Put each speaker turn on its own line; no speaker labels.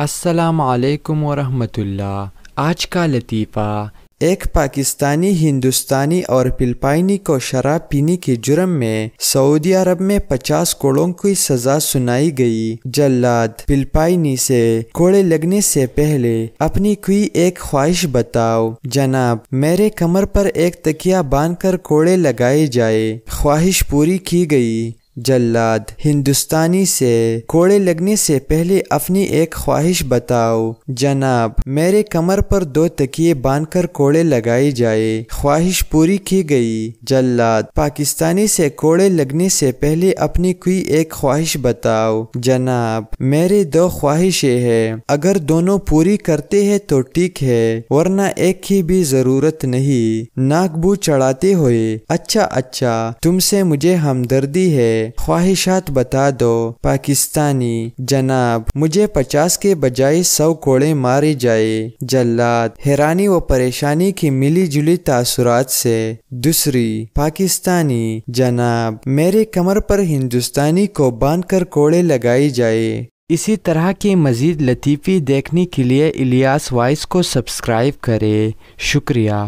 अस्सलाम वरहमतुल्लाह आज का लतीफ़ा एक पाकिस्तानी हिंदुस्तानी और फिलपाइनी को शराब पीने के जुर्म में सऊदी अरब में 50 कोड़ों की सजा सुनाई गई जल्लाद फिलपाइनी से कोड़े लगने से पहले अपनी कोई एक ख्वाहिश बताओ जनाब मेरे कमर पर एक तकिया बांधकर कोड़े लगाए जाए ख्वाहिश पूरी की गई जल्लाद हिंदुस्तानी से कोड़े लगने से पहले अपनी एक ख्वाहिश बताओ जनाब मेरे कमर पर दो तकिए बांधकर कोड़े लगाए जाए ख्वाहिश पूरी की गई जल्लाद पाकिस्तानी से कोड़े लगने से पहले अपनी कोई एक ख्वाहिश बताओ जनाब मेरे दो ख्वाहिशें हैं अगर दोनों पूरी करते हैं तो ठीक है वरना एक की भी जरूरत नहीं नाकबू चढ़ाते हुए अच्छा अच्छा तुमसे मुझे हमदर्दी है ख्वाहिशात बता दो पाकिस्तानी जनाब मुझे पचास के बजाय सौ कोड़े मारे जाए जल्लाद हैरानी व परेशानी की मिली जुली तासुरात से दूसरी पाकिस्तानी जनाब मेरे कमर पर हिंदुस्तानी को बांध कर कोड़े लगाए जाए इसी तरह के मज़ीद लतीफ़ी देखने के लिए इलियास वॉइस को सब्सक्राइब करें शुक्रिया